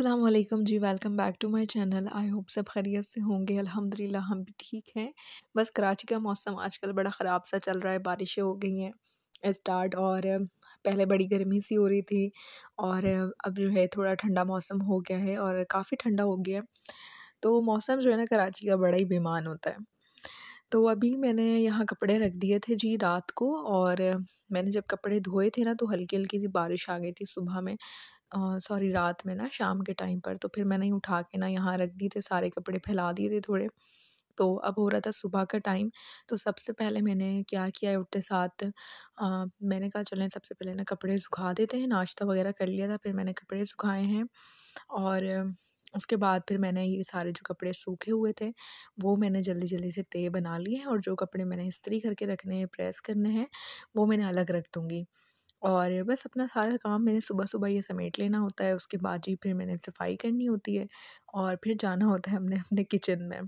अस्सलाम वालेकुम जी welcome back to my channel I hope सब खैरियत से होंगे अल्हम्दुलिल्लाह हम भी ठीक हैं बस कराची का मौसम आजकल बड़ा ख़राब सा चल रहा है बारिशें हो गई हैं स्टार्ट और पहले बड़ी गर्मी सी हो रही थी और अब जो है थोड़ा ठंडा मौसम हो गया है और काफ़ी ठंडा हो गया तो मौसम जो है ना कराची का बड़ा ही बेमान होता है तो अभी मैंने यहाँ कपड़े रख दिए थे जी रात को और मैंने जब कपड़े धोए थे ना तो हल्की हल्की सी बारिश आ गई थी सुबह में सॉरी रात में ना शाम के टाइम पर तो फिर मैंने ही उठा के ना यहाँ रख दिए थे सारे कपड़े फैला दिए थे थोड़े तो अब हो रहा था सुबह का टाइम तो सबसे पहले मैंने क्या किया उठते साथ आ, मैंने कहा चलें सबसे पहले ना कपड़े सुखा देते हैं नाश्ता वगैरह कर लिया था फिर मैंने कपड़े सुखाए हैं और उसके बाद फिर मैंने ये सारे जो कपड़े सूखे हुए थे वो मैंने जल्दी जल्दी से तय बना लिए हैं और जो कपड़े मैंने इस्त्री करके रखने हैं प्रेस करने हैं वो मैंने अलग रख दूँगी और बस अपना सारा काम मैंने सुबह सुबह ये समेट लेना होता है उसके बाद ही फिर मैंने सफाई करनी होती है और फिर जाना होता है हमने अपने किचन में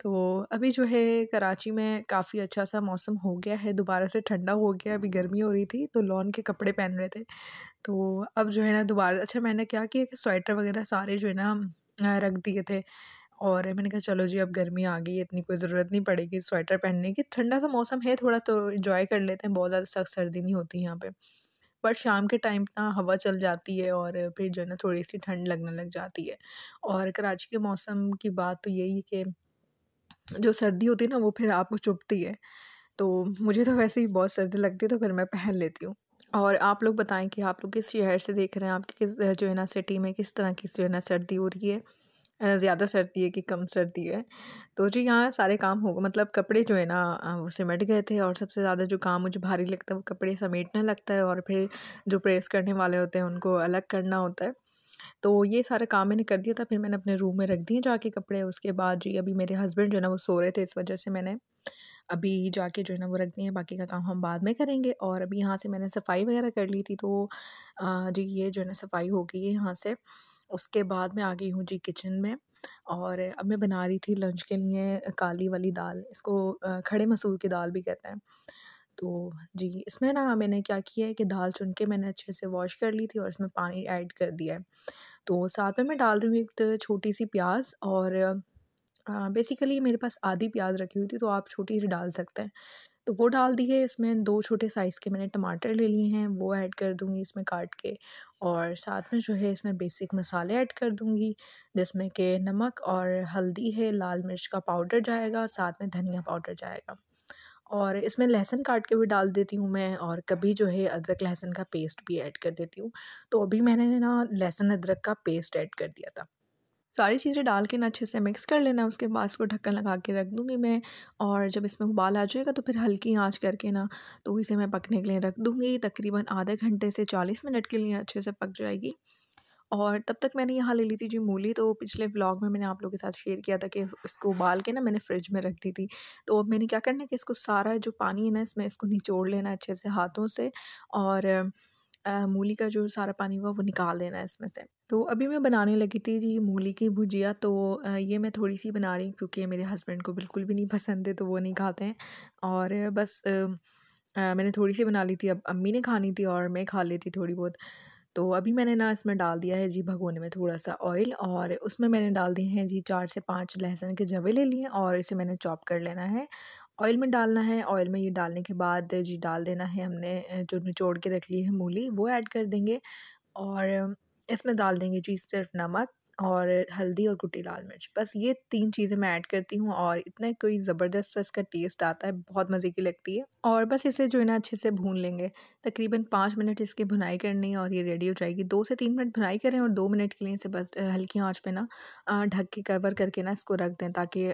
तो अभी जो है कराची में काफ़ी अच्छा सा मौसम हो गया है दोबारा से ठंडा हो गया अभी गर्मी हो रही थी तो लॉन के कपड़े पहन रहे थे तो अब जो है ना दोबारा अच्छा मैंने क्या किया कि स्वेटर वगैरह सारे जो है ना रख दिए थे और मैंने कहा चलो जी अब गर्मी आ गई है इतनी कोई ज़रूरत नहीं पड़ेगी स्वेटर पहनने की ठंडा सा मौसम है थोड़ा तो इन्जॉय कर लेते हैं बहुत ज़्यादा सख्त सर्दी नहीं होती यहाँ पर बट शाम के टाइम ना हवा चल जाती है और फिर जो है ना थोड़ी सी ठंड लगने लग जाती है और कराची के मौसम की बात तो यही है कि जो सर्दी होती है ना वो फिर आपको चुभती है तो मुझे तो वैसे ही बहुत सर्दी लगती है तो फिर मैं पहन लेती हूँ और आप लोग बताएं कि आप लोग किस शहर से देख रहे हैं आपके किस जो है ना सिटी में किस तरह की जो है ना सर्दी हो रही है ज़्यादा सर्दी है कि कम सर्दी है तो जी यहाँ सारे काम हो मतलब कपड़े जो है ना वो सिमट गए थे और सबसे ज़्यादा जो काम मुझे भारी लगता है वो कपड़े समेटना लगता है और फिर जो प्रेस करने वाले होते हैं उनको अलग करना होता है तो ये सारा काम मैंने कर दिया था फिर मैंने अपने रूम में रख दिए जाके कपड़े उसके बाद जी अभी मेरे हस्बैंड जो है ना वो सो रहे थे इस वजह से मैंने अभी जाके जो है ना वो रख दिए बाकी का काम हम बाद में करेंगे और अभी यहाँ से मैंने सफाई वगैरह कर ली थी तो जी ये जो है ना सफाई हो गई है यहाँ से उसके बाद मैं आ गई हूँ जी किचन में और अब मैं बना रही थी लंच के लिए काली वाली दाल इसको खड़े मसूर की दाल भी कहते हैं तो जी इसमें ना मैंने क्या किया है कि दाल चुन के मैंने अच्छे से वॉश कर ली थी और इसमें पानी ऐड कर दिया है तो साथ में मैं डाल रही हूँ एक छोटी सी प्याज और बेसिकली मेरे पास आधी प्याज रखी हुई थी तो आप छोटी सी डाल सकते हैं तो वो डाल दी है इसमें दो छोटे साइज़ के मैंने टमाटर ले लिए हैं वो ऐड कर दूँगी इसमें काट के और साथ में जो है इसमें बेसिक मसाले ऐड कर दूँगी जिसमें कि नमक और हल्दी है लाल मिर्च का पाउडर जाएगा और साथ में धनिया पाउडर जाएगा और इसमें लहसन काट के भी डाल देती हूँ मैं और कभी जो है अदरक लहसन का पेस्ट भी ऐड कर देती हूँ तो अभी मैंने ना लहसुन अदरक का पेस्ट ऐड कर दिया था सारी चीज़ें डाल के ना अच्छे से मिक्स कर लेना उसके बाद उसको ढक्कन लगा के रख दूँगी मैं और जब इसमें उबाल आ जाएगा तो फिर हल्की आँच करके ना तो इसे मैं पकने के लिए रख दूँगी तकरीबन आधे घंटे से चालीस मिनट के लिए अच्छे से पक जाएगी और तब तक मैंने यहाँ ले ली थी जी मूली तो पिछले व्लॉग में मैंने आप लोगों के साथ शेयर किया था कि इसको उबाल के ना मैंने फ्रिज में रख दी थी तो अब मैंने क्या करना है कि इसको सारा जो पानी है ना इसमें इसको निचोड़ लेना अच्छे से हाथों से और मूली का जो सारा पानी हुआ वो निकाल देना है इसमें से तो अभी मैं बनाने लगी थी जी मूली की भुजिया तो ये मैं थोड़ी सी बना रही हूँ क्योंकि मेरे हस्बैंड को बिल्कुल भी नहीं पसंद है तो वो नहीं खाते हैं और बस आ, मैंने थोड़ी सी बना ली थी अब अम्मी ने खानी थी और मैं खा लेती थोड़ी बहुत तो अभी मैंने ना इसमें डाल दिया है जी भगोने में थोड़ा सा ऑयल और उसमें मैंने डाल दिए हैं जी चार से पाँच लहसुन के जवे ले लिए और इसे मैंने चॉप कर लेना है ऑयल में डालना है ऑयल में ये डालने के बाद जी डाल देना है हमने जो निचोड़ के रख ली है मूली वो ऐड कर देंगे और इसमें डाल देंगे जी सिर्फ नमक और हल्दी और कुटी लाल मिर्च बस ये तीन चीज़ें मैं ऐड करती हूँ और इतना कोई ज़बरदस्त इसका टेस्ट आता है बहुत मज़े की लगती है और बस इसे जो है ना अच्छे से भून लेंगे तकरीबन पाँच मिनट इसकी भुनाई करनी है और ये रेडी हो जाएगी दो से तीन मिनट भुनाई करें और दो मिनट के लिए इसे बस हल्की आँच पर ना ढक के कवर करके ना इसको रख दें ताकि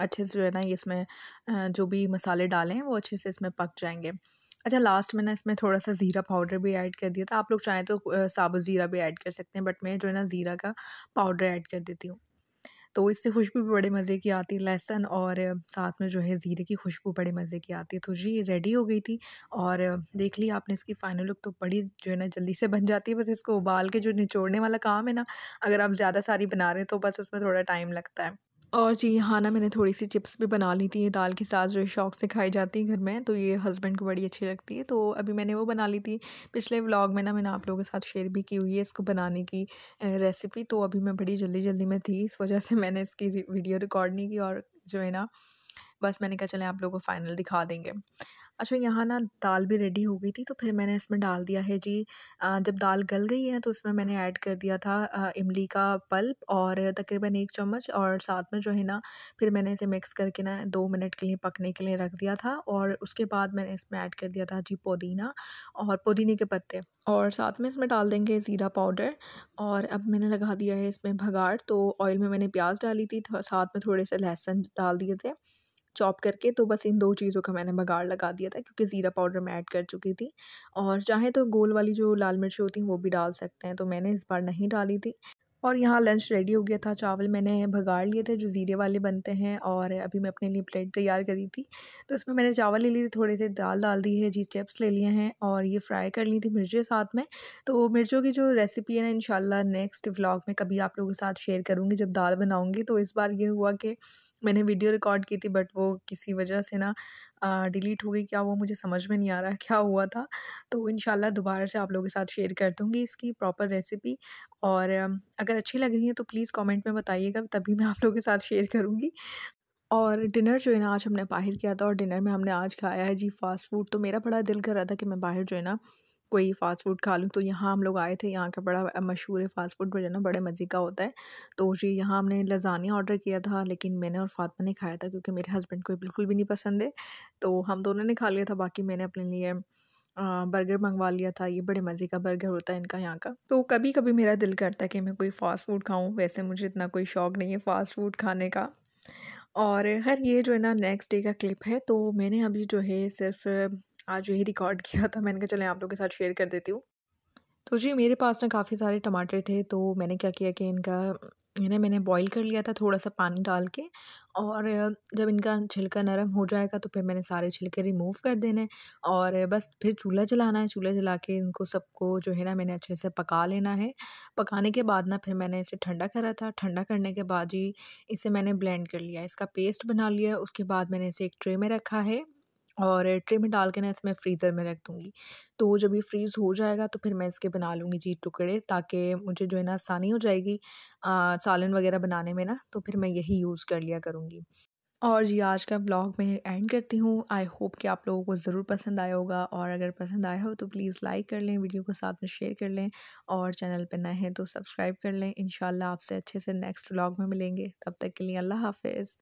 अच्छे से जो है ना इसमें जो भी मसाले डालें वो अच्छे से इसमें पक जाएंगे अच्छा लास्ट में ना इसमें थोड़ा सा ज़ीरा पाउडर भी ऐड कर दिया था आप लोग चाहें तो साबुत ज़ीरा भी ऐड कर सकते हैं बट मैं जो है ना ज़ीरा का पाउडर ऐड कर देती हूँ तो इससे खुशबू भी बड़े मज़े की आती है लहसन और साथ में जो है ज़ीरे की खुशबू बड़े मज़े की आती है तो जी रेडी हो गई थी और देख ली आपने इसकी फ़ाइनल लुक तो बड़ी जो है ना जल्दी से बन जाती है बस इसको उबाल के जो निचोड़ने वाला काम है ना अगर आप ज़्यादा सारी बना रहे हैं तो बस उसमें थोड़ा टाइम लगता है और जी हाँ ना मैंने थोड़ी सी चिप्स भी बना ली थी ये दाल के साथ जो शौक से खाई जाती है घर में तो ये हस्बैंड को बड़ी अच्छी लगती है तो अभी मैंने वो बना ली थी पिछले व्लॉग में ना मैंने आप लोगों के साथ शेयर भी की हुई है इसको बनाने की रेसिपी तो अभी मैं बड़ी जल्दी जल्दी में थी इस वजह से मैंने इसकी वीडियो रिकॉर्ड नहीं की और जो है ना बस मैंने कहा चलें आप लोगों को फाइनल दिखा देंगे अच्छा यहाँ ना दाल भी रेडी हो गई थी तो फिर मैंने इसमें डाल दिया है जी जब दाल गल गई है ना तो उसमें मैंने ऐड कर दिया था इमली का पल्प और तकरीबन एक चम्मच और साथ में जो है ना फिर मैंने इसे मिक्स करके ना दो मिनट के लिए पकने के लिए रख दिया था और उसके बाद मैंने इसमें ऐड कर दिया था जी पुदीना और पुदीने के पत्ते और साथ में इसमें डाल देंगे ज़ीरा पाउडर और अब मैंने लगा दिया है इसमें भगाड़ तो ऑयल में मैंने प्याज डाली थी साथ में थोड़े से लहसुन डाल दिए थे चॉप करके तो बस इन दो चीज़ों का मैंने बगाड़ लगा दिया था क्योंकि ज़ीरा पाउडर मैं ऐड कर चुकी थी और चाहे तो गोल वाली जो लाल मिर्च होती हैं वो भी डाल सकते हैं तो मैंने इस बार नहीं डाली थी और यहाँ लंच रेडी हो गया था चावल मैंने भगाड़ लिए थे जो ज़ीरे वाले बनते हैं और अभी मैं अपने लिए प्लेट तैयार करी थी तो इसमें मैंने चावल ले लिए थे थोड़े से दाल डाल दी है जी चिप्स ले लिए हैं और ये फ्राई कर ली थी मिर्चें साथ में तो मिर्चों की जो रेसिपी है ना इन नेक्स्ट व्लॉग में कभी आप लोगों के साथ शेयर करूँगी जब दाल बनाऊँगी तो इस बार ये हुआ कि मैंने वीडियो रिकॉर्ड की थी बट वो किसी वजह से ना डिलीट हो गई क्या वो मुझे समझ में नहीं आ रहा क्या हुआ था तो इन दोबारा से आप लोगों के साथ शेयर कर दूँगी इसकी प्रॉपर रेसिपी और अगर अच्छी लग रही है तो प्लीज़ कमेंट में बताइएगा तभी मैं आप लोगों के साथ शेयर करूँगी और डिनर जो है ना आज हमने बाहर किया था और डिनर में हमने आज खाया है जी फ़ास्ट फूड तो मेरा बड़ा दिल कर रहा था कि मैं बाहर जो है ना कोई फ़ास्ट फूड खा लूँ तो यहाँ हम लोग आए थे यहाँ का बड़ा मशहूर है फ़ास्ट फूड जो ना बड़े मज़े का होता है तो जी यहाँ हमने लजानिया ऑर्डर किया था लेकिन मैंने और फातमा ने खाया था क्योंकि मेरे हस्बैंड को बिल्कुल भी नहीं पसंद है तो हम दोनों ने खा लिया था बाकी मैंने अपने लिए बर्गर मंगवा लिया था ये बड़े मज़े का बर्गर होता है इनका यहाँ का तो कभी कभी मेरा दिल करता है कि मैं कोई फ़ास्ट फूड खाऊँ वैसे मुझे इतना कोई शौक़ नहीं है फ़ास्ट फूड खाने का और हर ये जो है ना नेक्स्ट डे का क्लिप है तो मैंने अभी जो है सिर्फ आज यही रिकॉर्ड किया था मैंने कहा चलें आप लोग के साथ शेयर कर देती हूँ तो जी मेरे पास ना काफ़ी सारे टमाटर थे तो मैंने क्या किया कि इनका इन्हें मैंने बॉईल कर लिया था थोड़ा सा पानी डाल के और जब इनका छिलका नरम हो जाएगा तो फिर मैंने सारे छिलके रिमूव कर देने और बस फिर चूल्हा जलाना है चूल्हा जला के इनको सबको जो है ना मैंने अच्छे से पका लेना है पकाने के बाद ना फिर मैंने इसे ठंडा करा था ठंडा करने के बाद ही इसे मैंने ब्लेंड कर लिया इसका पेस्ट बना लिया उसके बाद मैंने इसे एक ट्रे में रखा है और ट्रे में डाल के ना इसमें फ़्रीज़र में रख दूँगी तो जब ये फ्रीज़ हो जाएगा तो फिर मैं इसके बना लूँगी जी टुकड़े ताकि मुझे जो है ना आसानी हो जाएगी सालन वगैरह बनाने में ना तो फिर मैं यही यूज़ कर लिया करूँगी और जी आज का ब्लॉग मैं एंड करती हूँ आई होप कि आप लोगों को ज़रूर पसंद आया होगा और अगर पसंद आया हो तो प्लीज़ लाइक कर लें वीडियो को साथ में शेयर कर लें और चैनल पर नए हैं तो सब्सक्राइब कर लें इन आपसे अच्छे से नेक्स्ट ब्लॉग में मिलेंगे तब तक के लिए अल्लाह हाफिज़